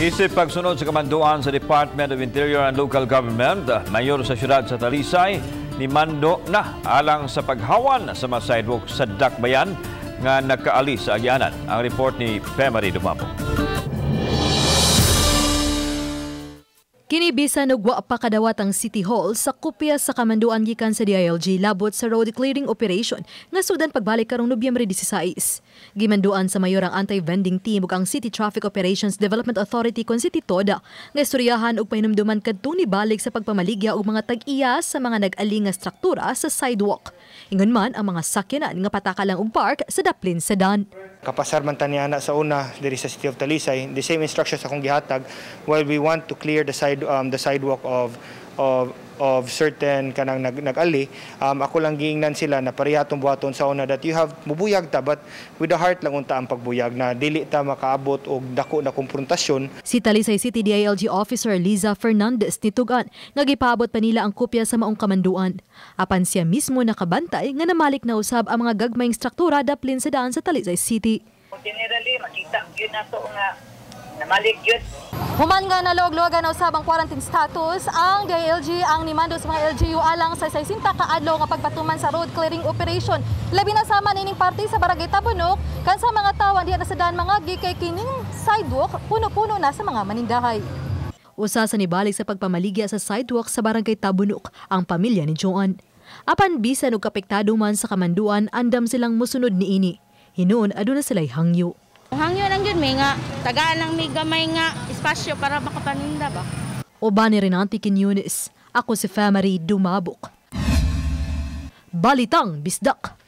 Isip pagsunod sa kamanduan sa Department of Interior and Local Government, Mayor sa siyudad sa Talisay, ni Mando na alang sa paghawan sa mga sidewalk sa Dakbayan nga nakaalis sa Agyanan. Ang report ni Pemari Dumapo. Kinibisan og wa pa kadawat ang City Hall sa kopya sa kamanduan gikan sa DILG labot sa road clearing operation nga sudan pagbalik karong Nobyembre 16. Gimanduan sa mayor ang anti-vending team ug ang City Traffic Operations Development Authority kon City Toda nga istoryahan og pahinumduman kadto ni balik sa pagpamaligya og mga tag-iya sa mga nag-aling nga struktura sa sidewalk. Ingon man ang mga sakyanan nga pataka lang og park sa Daplin Sedan. Kapasar man taniana sa una diri sa City of Talisay, the same instructions akong gihatag while we want to clear the side um, the sidewalk of of of certain kanang nag nag-ali um, ako lang giingnan sila na parehatong buhaton sa una that you have mubuyag ta but with the heart lang unta ang pagbuyag na dili ta makaabot og dako na komprontasyon Si Talisay City DILG officer Liza Fernandez nitugan nga gipaabot pa nila ang kopya sa maong kamanduan apan siya mismo nakabantay nga namalik na usab ang mga gagmayng struktura daplin sa daan sa Talisay City Generally makita gyud nato nga na maligyot. Human nga naloglogan na usabang quarantine status, ang DILG ang nimando sa mga LGU alang sa 60 kaadlaw nga pagpatuman sa road clearing operation. Labi na sama nining parte sa Barangay Tabunok, kansa mga tawang diyan na mga gikay kining sidewalk puno-puno na sa mga manindahay. Usa sa nibalik sa pagpamaligya sa sidewalk sa Barangay Tabunok ang pamilya ni Joan. Apan bisan og kapektado man sa kamanduan, andam silang musunod ini. Hinoon aduna sila'y hangyo. Hangyo may nga, tagaan ng may gamay nga, espasyo para makapaninda ba. Oba ni Renanti Kinyunis, ako si Famary Dumabok. Balitang Bisdak.